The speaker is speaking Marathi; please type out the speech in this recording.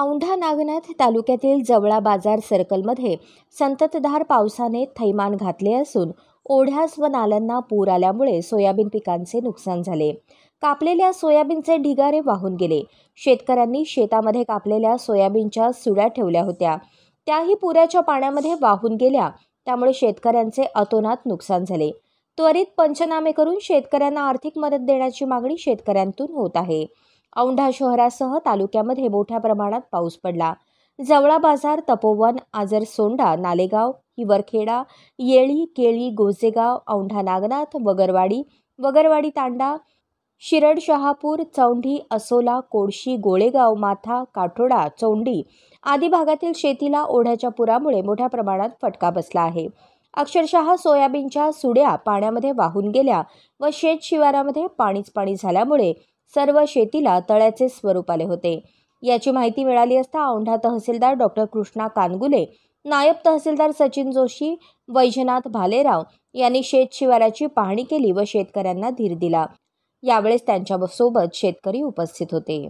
औंढा नागनाथ तालुक्यातील जवळा बाजार सर्कलमध्ये संततधार पावसाने थैमान घातले असून ओढ्यास व नाल्यांना पूर आल्यामुळे सोयाबीन पिकांचे नुकसान झाले कापलेल्या सोयाबीनचे ढिगारे वाहून गेले शेतकऱ्यांनी शेतामध्ये कापलेल्या सोयाबीनच्या सुड्या ठेवल्या होत्या त्याही पुराच्या पाण्यामध्ये वाहून गेल्या त्यामुळे शेतकऱ्यांचे अतोनात नुकसान झाले त्वरित पंचनामे करून शेतकऱ्यांना आर्थिक मदत देण्याची मागणी शेतकऱ्यांतून होत आहे औंढा शहरासह तालुक्यामध्ये मोठ्या प्रमाणात पाऊस पडला जवळा बाजार तपोवन आजरसोंडा नालेगाव हिवरखेडा येळी केळी गोजेगाव औंढा नागनाथ वगरवाडी वगरवाडी तांडा शिरड शहापूर चौंढी असोला कोळशी गोळेगाव माथा काठोडा चौंडी आदी भागातील शेतीला ओढ्याच्या पुरामुळे मोठ्या प्रमाणात फटका बसला आहे अक्षरशः सोयाबीनच्या सुड्या पाण्यामध्ये वाहून गेल्या व शेत शिवारामध्ये पाणीच पाणी झाल्यामुळे सर्व शेतीला तळ्याचे स्वरूप आले होते याची माहिती मिळाली असता औंढा तहसीलदार डॉक्टर कृष्णा कानगुले नायब तहसीलदार सचिन जोशी वैजनाथ भालेराव यांनी शेत शिवाराची पाहणी केली व शेतकऱ्यांना धीर दिला यावेळेस त्यांच्यासोबत शेतकरी उपस्थित होते